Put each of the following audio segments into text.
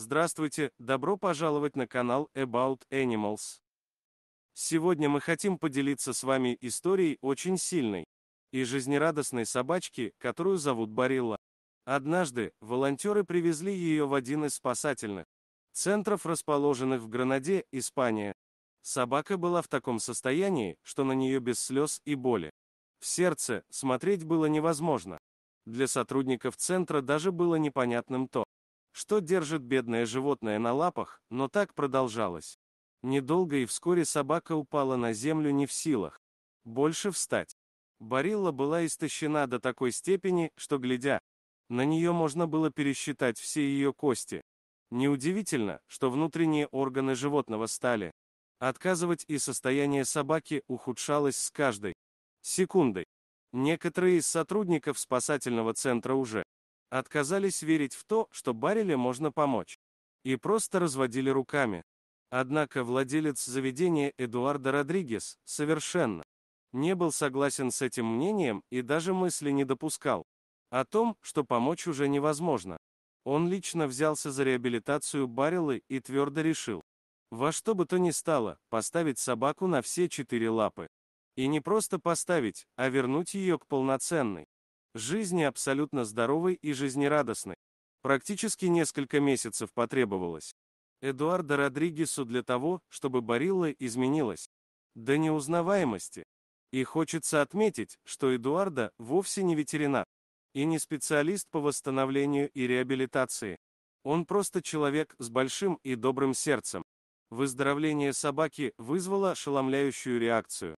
Здравствуйте, добро пожаловать на канал About Animals. Сегодня мы хотим поделиться с вами историей очень сильной и жизнерадостной собачки, которую зовут Барилла. Однажды волонтеры привезли ее в один из спасательных центров, расположенных в Гранаде, Испания. Собака была в таком состоянии, что на нее без слез и боли. В сердце смотреть было невозможно. Для сотрудников центра даже было непонятным то, что держит бедное животное на лапах, но так продолжалось. Недолго и вскоре собака упала на землю не в силах. Больше встать. Барилла была истощена до такой степени, что, глядя, на нее можно было пересчитать все ее кости. Неудивительно, что внутренние органы животного стали отказывать и состояние собаки ухудшалось с каждой секундой. Некоторые из сотрудников спасательного центра уже Отказались верить в то, что Барреле можно помочь. И просто разводили руками. Однако владелец заведения Эдуардо Родригес совершенно не был согласен с этим мнением и даже мысли не допускал о том, что помочь уже невозможно. Он лично взялся за реабилитацию Баррелы и твердо решил, во что бы то ни стало, поставить собаку на все четыре лапы. И не просто поставить, а вернуть ее к полноценной, жизни абсолютно здоровой и жизнерадостной. Практически несколько месяцев потребовалось Эдуарда Родригесу для того, чтобы Барилла изменилась до неузнаваемости. И хочется отметить, что Эдуарда вовсе не ветеринар и не специалист по восстановлению и реабилитации. Он просто человек с большим и добрым сердцем. Выздоровление собаки вызвало ошеломляющую реакцию.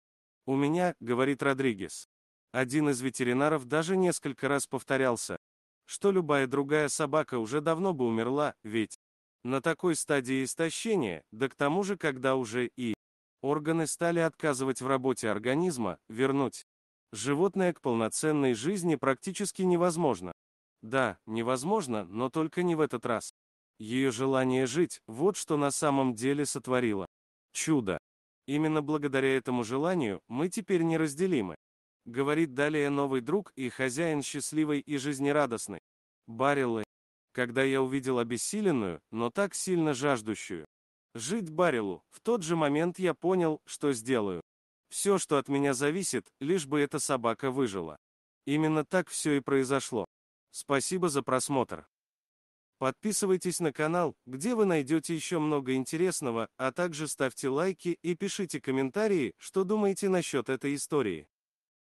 «У меня», — говорит Родригес, один из ветеринаров даже несколько раз повторялся, что любая другая собака уже давно бы умерла, ведь на такой стадии истощения, да к тому же, когда уже и органы стали отказывать в работе организма, вернуть животное к полноценной жизни практически невозможно. Да, невозможно, но только не в этот раз. Ее желание жить, вот что на самом деле сотворило. Чудо. Именно благодаря этому желанию мы теперь неразделимы говорит далее новый друг и хозяин счастливой и жизнерадостной Бариллы. Когда я увидел обессиленную, но так сильно жаждущую. Жить Бариллу, в тот же момент я понял, что сделаю. Все, что от меня зависит, лишь бы эта собака выжила. Именно так все и произошло. Спасибо за просмотр. Подписывайтесь на канал, где вы найдете еще много интересного, а также ставьте лайки и пишите комментарии, что думаете насчет этой истории.